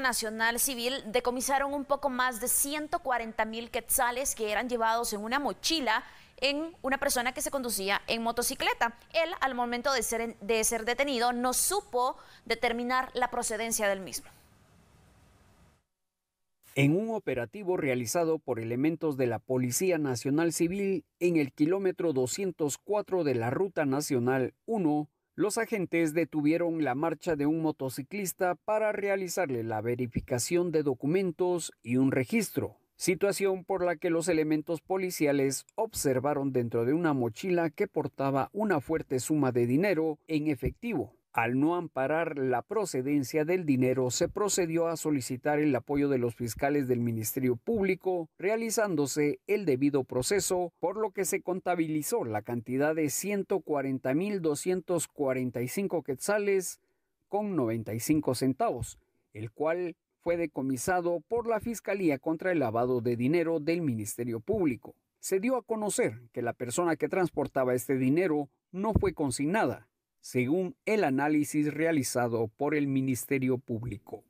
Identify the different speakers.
Speaker 1: Nacional Civil decomisaron un poco más de 140 mil quetzales que eran llevados en una mochila en una persona que se conducía en motocicleta. Él, al momento de ser, de ser detenido, no supo determinar la procedencia del mismo.
Speaker 2: En un operativo realizado por elementos de la Policía Nacional Civil en el kilómetro 204 de la Ruta Nacional 1, los agentes detuvieron la marcha de un motociclista para realizarle la verificación de documentos y un registro, situación por la que los elementos policiales observaron dentro de una mochila que portaba una fuerte suma de dinero en efectivo. Al no amparar la procedencia del dinero, se procedió a solicitar el apoyo de los fiscales del Ministerio Público, realizándose el debido proceso, por lo que se contabilizó la cantidad de 140.245 quetzales con 95 centavos, el cual fue decomisado por la Fiscalía contra el lavado de dinero del Ministerio Público. Se dio a conocer que la persona que transportaba este dinero no fue consignada, según el análisis realizado por el Ministerio Público.